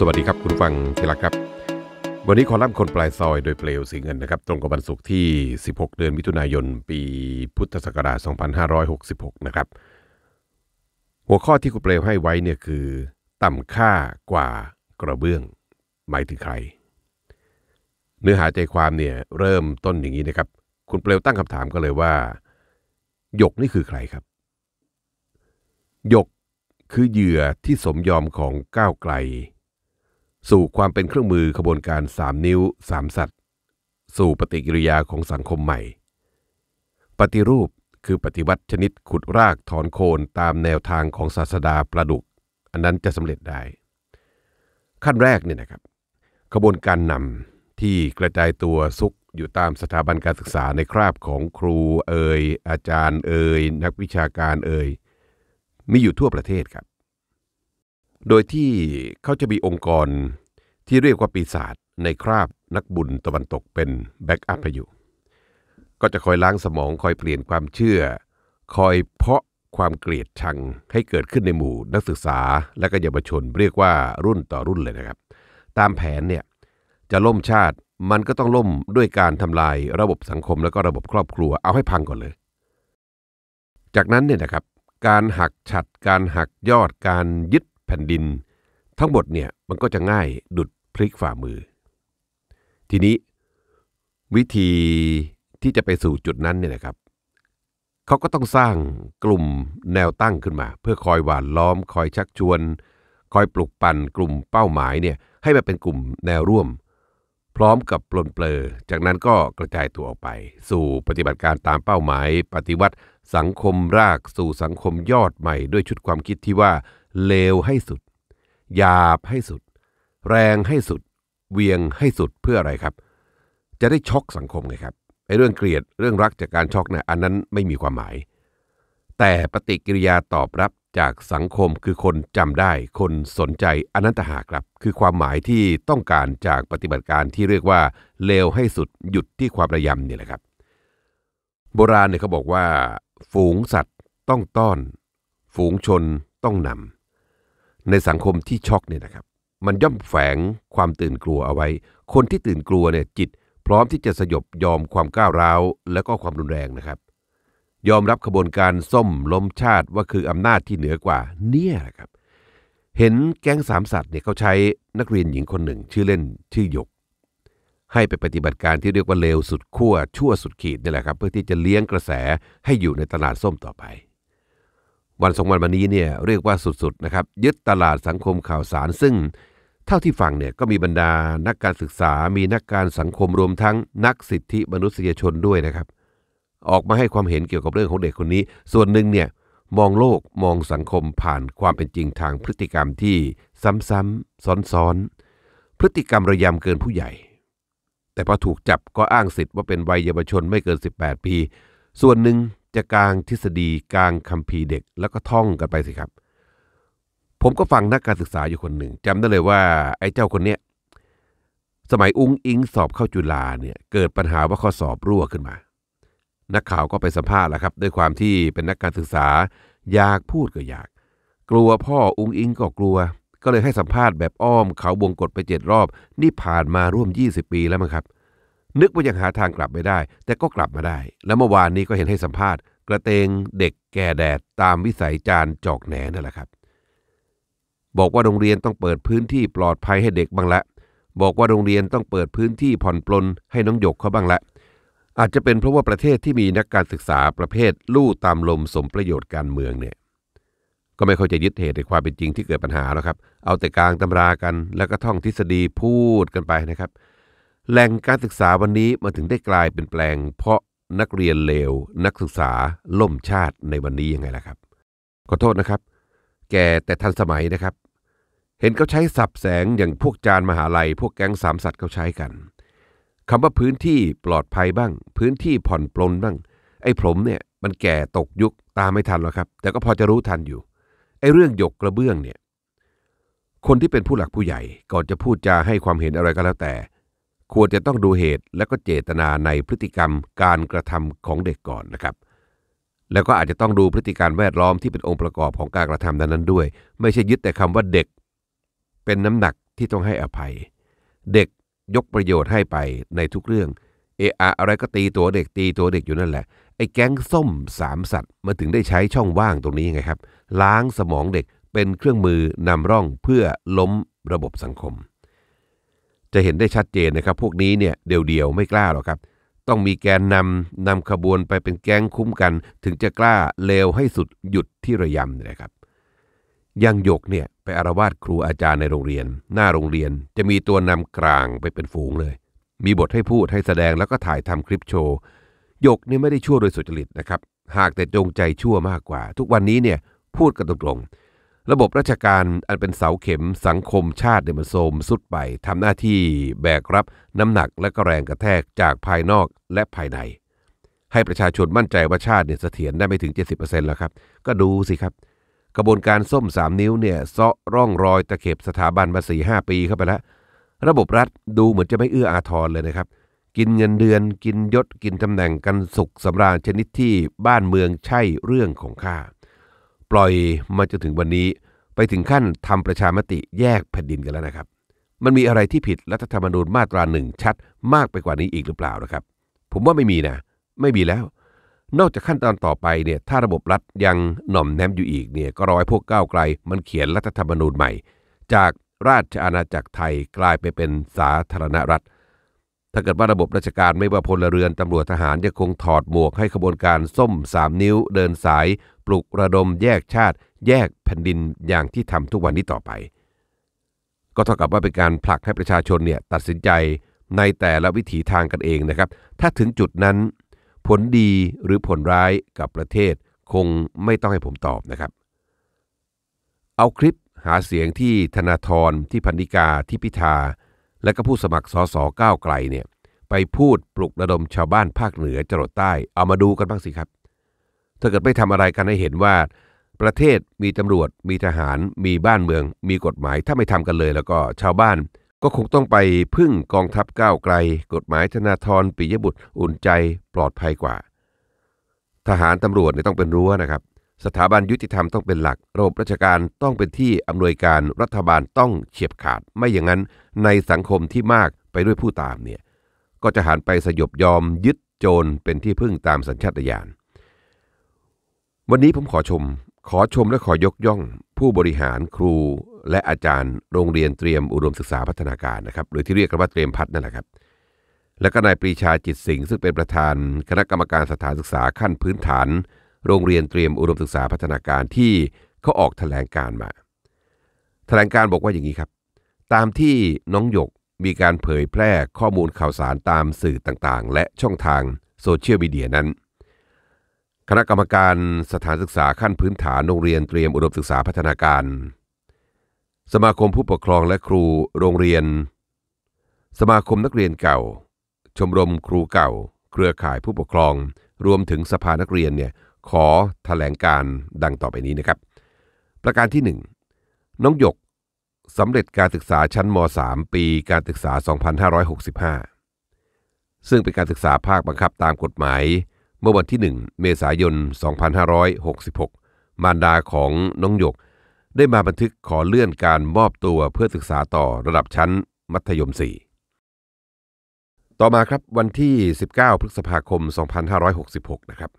สวัสดีครับ คุณฟังทีลรักครับ วันนี้คอลัมน์คนปลายซอยโดยเปลวสีเงินนะครับ ตรงกับวันศุกร์ที่ 16 เดือนมิถุนายน ปีพุทธศักราช2566 นะครับ หัวข้อที่คุณเปลวให้ไว้เนี่ยคือ ต่ำค่ากว่ากระเบื้องหมายถึงใคร เนื้อหาใจความเนี่ยเริ่มต้นอย่างนี้นะครับคุณเปลวตั้งคำถามก็เลยว่า หยกนี่คือใครครับ หยกคือเหยื่อที่สมยอมของก้าวไกลสู่ความเป็นเครื่องมือขบวนการ 3 นิ้ว 3 สัตว์ สู่ปฏิกิริยาของสังคมใหม่ ปฏิรูปคือปฏิวัติชนิดขุดราก ถอนโคนตามแนวทางของศาสดาประดุก อันนั้นจะสำเร็จได้ ขั้นแรกเนี่ยนะครับ ขบวนการนำที่กระจายตัวซุกอยู่ตามสถาบันการศึกษาในคราบของครูเอ่ยอาจารย์เอย นักวิชาการเอย มีอยู่ทั่วประเทศครับโดยที่เขาจะมีองค์กรที่เรียกว่าปีศาจในคราบนักบุญตะวันตกเป็นแบ็กอัพอยู่ก็จะคอยล้างสมองคอยเปลี่ยนความเชื่อ คอยเพาะความเกลียดชังให้เกิดขึ้นในหมู่นักศึกษาและก็เยาวชนเรียกว่ารุ่นต่อรุ่นเลยนะครับ ตามแผนเนี่ยจะล่มชาติมันก็ต้องล่มด้วยการทำลายระบบสังคมแล้วก็ระบบครอบครัวเอาให้พังก่อนเลย จากนั้นเนี่ยนะครับการหักฉัดการหักยอดการยึดแผ่นดิน ทั้งหมดเนี่ยมันก็จะง่ายดุดพลิกฝ่ามือ ทีนี้วิธีที่จะไปสู่จุดนั้นเนี่ยนะครับเขาก็ต้องสร้างกลุ่มแนวตั้งขึ้นมา เพื่อคอยหวานล้อมคอยชักชวน คอยปลุกปั่นกลุ่มเป้าหมายเนี่ยให้มาเป็นกลุ่มแนวร่วม พร้อมกับปลนเปลอจากนั้นก็กระจายตัวออกไป สู่ปฏิบัติการตามเป้าหมาย ปฏิวัติสังคมรากสู่สังคมยอดใหม่ ด้วยชุดความคิดที่ว่าเลวให้สุดหยาบให้สุด แรงให้สุด เวียงให้สุดเพื่ออะไรครับ จะได้ช็อกสังคมไงครับไอ้เรื่องเกลียดเรื่องรักจากการช็อกเนะี่ยอันนั้นไม่มีความหมาย แต่ปฏิกิริยาตอบรับจากสังคมคือคนจำได้ คนสนใจอันนั้นต่หากครับ คือความหมายที่ต้องการจากปฏิบัติการที่เรียกว่าเลวให้สุดหยุดที่ความระยำนี่แหละครับโบราณเนี่ยเขาบอกว่า ฝูงสัตว์ต้องต้อน ฝูงชนต้องนำในสังคมที่ช็อกเนี่ยนะครับ มันย่อมแฝงความตื่นกลัวเอาไว้ คนที่ตื่นกลัวเนี่ยจิตพร้อมที่จะสยบยอมความก้าวร้าวและก็ความรุนแรงนะครับ ยอมรับขบวนการส้มล้มชาติว่าคืออำนาจที่เหนือกว่าเนี่ยะครับเห็นแก๊งสามสัตว์เนี่ยเขาใช้นักเรียนหญิงคนหนึ่งชื่อเล่นชื่อหยก ให้ไปปฏิบัติการที่เรียกว่าเลวสุดขั้วชั่วสุดขีดนี่แหละครับเพื่อที่จะเลี้ยงกระแสให้อยู่ในตลาดส้มต่อไปวันสองวันันนี้เนี่ยเรียกว่าสุดๆนะครับยึดตลาดสังคมข่าวสารซึ่ง เท่าที่ฟังเนี่ยก็มีบรรดานักการศึกษา มีนักการสังคมรวมทั้งนักสิทธิมนุษยชนด้วยนะครับ ออกมาให้ความเห็นเกี่ยวกับเรื่องของเด็กคนนี้ ส่วนหนึ่งเนี่ยมองโลกมองสังคมผ่านความเป็นจริงทางพฤติกรรมที่ซ้ำๆซ้อนๆพฤติกรรมระยำเกินผู้ใหญ่ แต่พอถูกจับก็อ้างสิทธิ์ว่าเป็นวัยเยาวชนไม่เกิน18ปีส่วนหนึ่งจะกลางทฤษฎีกลางคัมภีร์เด็กแล้วก็ท่องกันไปสิครับ ผมก็ฟังนักการศึกษาอยู่คนหนึ่ง จำได้เลยว่าไอ้เจ้าคนเนี้ยสมัย อุ้งอิง สอบเข้าจุฬาเนี่ยเกิดปัญหาว่าข้อสอบรั่วขึ้นมา นักข่าวก็ไปสัมภาษณ์แหละครับ ด้วยความที่เป็นนักการศึกษาอยากพูดก็อยาก กลัวพ่อ อุ้งอิงก็กลัว ก็เลยให้สัมภาษณ์แบบอ้อมเขาบงกดไปเจ็ดรอบ นี่ผ่านมาร่วม 20 ปีแล้วมั้งครับเนึกว่ายังหาทางกลับไม่ได้ แต่ก็กลับมาได้ แล้วเมื่อวานนี้ก็เห็นให้สัมภาษณ์ กระเตงเด็กแก่แดดตามวิสัยจานจอกแหนนั่นแหละครับ บอกว่าโรงเรียนต้องเปิดพื้นที่ปลอดภัยให้เด็กบ้างละบอกว่าโรงเรียนต้องเปิดพื้นที่ผ่อนปลนให้น้องหยกเขาบ้างละอาจจะเป็นเพราะว่าประเทศที่มีนักการศึกษาประเภทลู่ตามลมสมประโยชน์การเมืองเนี่ย ก็ไม่เข้าใจยึดเหตุในความเป็นจริงที่เกิดปัญหาแล้วครับ เอาแต่กลางตำรากัน แล้วก็ท่องทฤษฎีพูดกันไปนะครับแหล่งการศึกษาวันนี้มาถึงได้กลายเป็นแปลงเพราะนักเรียนเลวนักศึกษาล่มชาติในวันนี้ยังไงล่ะครับขอโทษนะครับ แก่แต่ทันสมัยนะครับ เห็นเขาใช้สับแสงอย่างพวกจานมหาลัย พวกแก๊งสามสัตว์เขาใช้กันคำว่าพื้นที่ปลอดภัยบ้าง พื้นที่ผ่อนปลนบ้าง ไอ้ผมเนี่ย มันแก่ตกยุคตามไม่ทันหรอกครับ แต่ก็พอจะรู้ทันอยู่ไอ้เรื่องหยกกระเบื้องเนี่ย คนที่เป็นผู้หลักผู้ใหญ่ก่อนจะพูดจาให้ความเห็นอะไรก็แล้วแต่ควรจะต้องดูเหตุและก็เจตนาในพฤติกรรมการกระทำของเด็กก่อนนะครับ แล้วก็อาจจะต้องดูพฤติการแวดล้อมที่เป็นองค์ประกอบของการกระทำนั้นด้วย ไม่ใช่ยึดแต่คำว่าเด็ก เป็นน้ำหนักที่ต้องให้อภัย เด็กยกประโยชน์ให้ไปในทุกเรื่องเอออะไรก็ตีตัวเด็กตีตัวเด็กอยู่นั่นแหละไอ้แก๊งส้มสามสัตว์มาถึงได้ใช้ช่องว่างตรงนี้ไงครับ ล้างสมองเด็กเป็นเครื่องมือนำร่องเพื่อล้มระบบสังคมจะเห็นได้ชัดเจนนะครับ พวกนี้เนี่ยเดี่ยวๆไม่กล้าหรอกครับ ต้องมีแกนนำนำขบวนไปเป็นแก๊งคุ้มกัน ถึงจะกล้าเลวให้สุดหยุดที่ระยำนะครับยังหยกเนี่ยไปอารวาสครูอาจารย์ในโรงเรียน หน้าโรงเรียนจะมีตัวนำกลางไปเป็นฝูงเลย มีบทให้พูดให้แสดงแล้วก็ถ่ายทำคลิปโชว์หยกนี่ไม่ได้ชั่วโดยสุจริตนะครับหากแต่จงใจชั่วมากกว่า ทุกวันนี้เนี่ยพูดกันตรงๆระบบราชการอันเป็นเสาเข็มสังคมชาติเนี่ยมันโทมสุดไปทำหน้าที่แบกรับ น้ำหนักและก็แรงกระแทกจากภายนอกและภายใน ให้ประชาชนมั่นใจว่าชาติเนี่ยเสถียรได้ไม่ถึง 70%แล้วครับ ก็ดูสิครับ กระบวนการส้ม 3 นิ้วเนี่ยซาะร่องรอย ตะเข็บสถาบันมาสี่ห้าปีเข้าไปแล้วระบบรัฐดูเหมือนจะไม่เอื้ออาทรเลยนะครับ กินเงินเดือนกินยศกินตำแหน่งกันสุขสำราญชนิดที่บ้านเมืองใช่เรื่องของข้าปล่อยมาจนถึงวันนี้ไปถึงขั้นทำประชามติแยกแผ่นดินกันแล้วนะครับ มันมีอะไรที่ผิดรัฐธรรมนูญมาตราหนึ่งชัดมากไปกว่านี้อีกหรือเปล่านะครับ ผมว่าไม่มีนะ ไม่มีแล้ว นอกจากขั้นตอนต่อไปเนี่ยถ้าระบบรัฐยังหน่อมแนมอยู่อีกเนี่ยก็รอให้พวกก้าวไกล มันเขียนรัฐธรรมนูญใหม่ จากราชอาณาจักรไทยกลายไปเป็นสาธารณรัฐ ถ้าเกิดว่าระบบราชการไม่ว่าพลเรือนตำรวจทหารยังคงถอดหมวกให้ขบวนการส้มสามนิ้วเดินสายปลุกระดมแยกชาติแยกแผ่นดินอย่างที่ทำทุกวันนี้ต่อไป ก็เท่ากับว่าเป็นการผลักให้ประชาชนเนี่ยตัดสินใจในแต่ละวิถีทางกันเองนะครับ ถ้าถึงจุดนั้นผลดีหรือผลร้ายกับประเทศคงไม่ต้องให้ผมตอบนะครับ เอาคลิปหาเสียงที่ธนาธรที่พันธิกา ที่พิธาและก็ผู้สมัครสสก้าวไกลเนี่ยไปพูดปลุกระดมชาวบ้านภาคเหนือจรดใต้เอามาดูกันบ้างสิครับถ้าเกิดไม่ทำอะไรกันให้เห็นว่าประเทศมีตำรวจมีทหารมีบ้านเมือง มีกฎหมายถ้าไม่ทำกันเลยแล้วก็ชาวบ้านก็คงต้องไปพึ่งกองทัพก้าวไกล กฎหมายธนาธรปิยบุตรอุ่นใจปลอดภัยกว่า ทหารตำรวจเนี่ยต้องเป็นรั้วนะครับสถาบันยุติธรรมต้องเป็นหลักระบบราชการต้องเป็นที่อำนวยการรัฐบาลต้องเฉียบขาดไม่อย่างนั้นในสังคมที่มากไปด้วยผู้ตามเนี่ยก็จะหันไปสยบยอมยึดโจรเป็นที่พึ่งตามสัญชาตญาณวันนี้ผมขอชม ขอชมและขอยกย่อง ผู้บริหารครู และอาจารย์ โรงเรียนเตรียมอุดมศึกษาพัฒนาการนะครับหรือที่เรียกกันว่าเตรียมพัฒนั่นแหละครับและก็นายปรีชาจิตสิงห์ซึ่งเป็นประธานคณะกรรมการสถานศึกษาขั้นพื้นฐาน โรงเรียนเตรียมอุดมศึกษาพัฒนาการที่เขาออกแถลงการมาแถลงการบอกว่าอย่างนี้ครับ ตามที่น้องหยกมีการเผยแพร่ข้อมูลข่าวสารตามสื่อต่างๆ และช่องทางโซเชียลมีเดียนั้นคณะกรรมการสถานศึกษาขั้นพื้นฐานโรงเรียนเตรียมอุดมศึกษาพัฒนาการ สมาคมผู้ปกครองและครูโรงเรียน สมาคมนักเรียนเก่า ชมรมครูเก่า เครือข่ายผู้ปกครอง รวมถึงสภานักเรียนเนี่ยขอถแถลงการดังต่อไปนี้นะครับ ประการที่1น้องหยกสำเร็จการศึกษาชั้นม .3 ปีการศึกษา 2565 ซึ่งเป็นการศึกษาภาคบังคับตามกฎหมายเมื่อวันที่ 1 เมษายน2566 มารดาของน้องหยก ได้มาบันทึกขอเลื่อนการมอบตัวเพื่อศึกษาต่อระดับชั้นมัธยม 4 ต่อมาครับวันที่ 19 พฤษภาคม 2566 นะครับ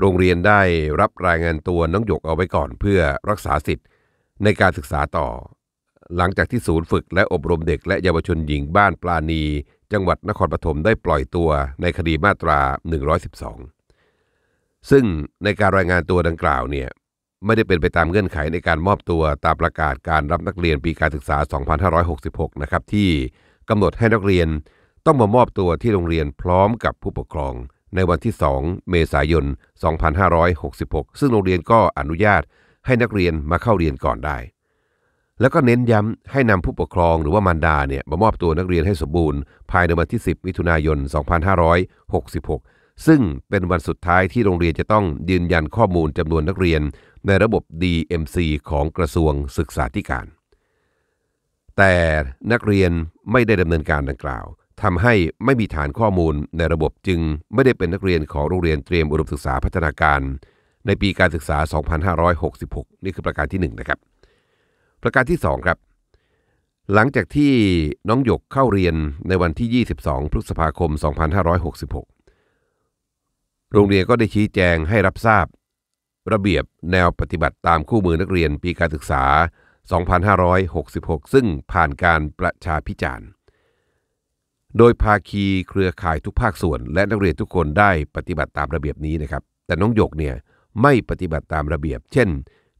โรงเรียนได้รับรายงานตัวน้องหยกเอาไว้ก่อนเพื่อรักษาสิทธิ์ในการศึกษาต่อ หลังจากที่ศูนย์ฝึกและอบรมเด็กและเยาวชนหญิงบ้านปลาณี จังหวัดนครปฐมได้ปล่อยตัวในคดีมาตรา 112ซึ่งในการรายงานตัวดังกล่าวเนี่ยไม่ได้เป็นไปตามเงื่อนไขในการมอบตัวตามประกาศการรับนักเรียนปีการศึกษา 2566 นะครับที่กำหนดให้นักเรียนต้องมามอบตัวที่โรงเรียนพร้อมกับผู้ปกครอง ในวันที่ 2 เมษายน 2566 ซึ่งโรงเรียนก็อนุญาตให้นักเรียนมาเข้าเรียนก่อนได้ แล้วก็เน้นย้ำให้นำผู้ปกครองหรือว่ามารดาเนี่ยมามอบตัวนักเรียนให้สมบูรณ์ภายในวันที่ 10 มิถุนายน 2566ซึ่งเป็นวันสุดท้ายที่โรงเรียนจะต้องยืนยันข้อมูลจำนวนนักเรียนในระบบ DMC ของกระทรวงศึกษาธิการ แต่นักเรียนไม่ได้ดำเนินการดังกล่าว ทำให้ไม่มีฐานข้อมูลในระบบจึงไม่ได้เป็นนักเรียนของโรงเรียนเตรียมอุดมศึกษาพัฒนาการ ในปีการศึกษา 2566 นี่คือประการที่1นะครับ ประการที่ 2 ครับ หลังจากที่น้องหยกเข้าเรียนในวันที่ 22 พฤษภาคม 2566โรงเรียนก็ได้ชี้แจงให้รับทราบ ระเบียบแนวปฏิบัติตามคู่มือนักเรียนปีการศึกษา 2566 ซึ่งผ่านการประชาพิจารณ์ โดยภาคีเครือข่ายทุกภาคส่วนและนักเรียนทุกคนได้ปฏิบัติตามระเบียบนี้นะครับ แต่น้องหยกเนี่ยไม่ปฏิบัติตามระเบียบ เช่น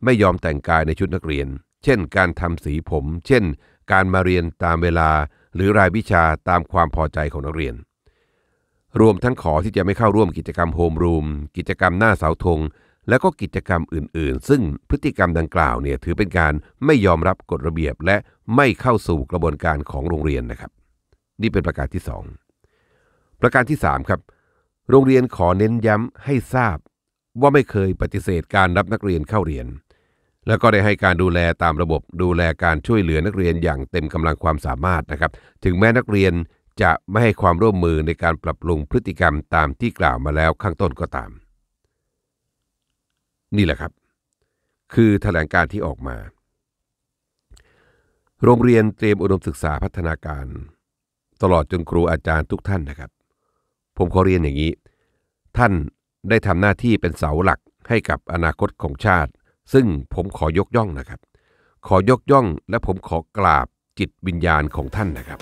ไม่ยอมแต่งกายในชุดนักเรียน เช่น การทำสีผม เช่น การมาเรียนตามเวลาหรือรายวิชาตามความพอใจของนักเรียนรวมทั้งขอที่จะไม่เข้าร่วมกิจกรรมโฮมรูมกิจกรรมหน้าเสาธง และก็กิจกรรมอื่นๆ ซึ่งพฤติกรรมดังกล่าวเนี่ยถือเป็นการไม่ยอมรับกฎระเบียบและไม่เข้าสู่กระบวนการของโรงเรียนนะครับ นี่เป็นประการที่ 2 ประการที่ 3 ครับ โรงเรียนขอเน้นย้ำให้ทราบ ว่าไม่เคยปฏิเสธการรับนักเรียนเข้าเรียน แล้วก็ได้ให้การดูแลตามระบบดูแลการช่วยเหลือนักเรียนอย่างเต็มกำลังความสามารถนะครับ ถึงแม้นักเรียนจะไม่ให้ความร่วมมือในการปรับปรุงพฤติกรรมตามที่กล่าวมาแล้วข้างต้นก็ตาม นี่แหละครับ คือถแถลงการที่ออกมา โรงเรียนเตรียมอุดมศึกษาพัฒนาการ ตลอดจนครูอาจารย์ทุกท่านนะครับ ผมขอเรียนอย่างนี้ ท่านได้ทำหน้าที่เป็นเสาหลักให้กับอนาคตของชาติ ซึ่งผมขอยกย่องนะครับ ขอยกย่องและผมขอกราบจิตวิญญาณของท่านนะครับ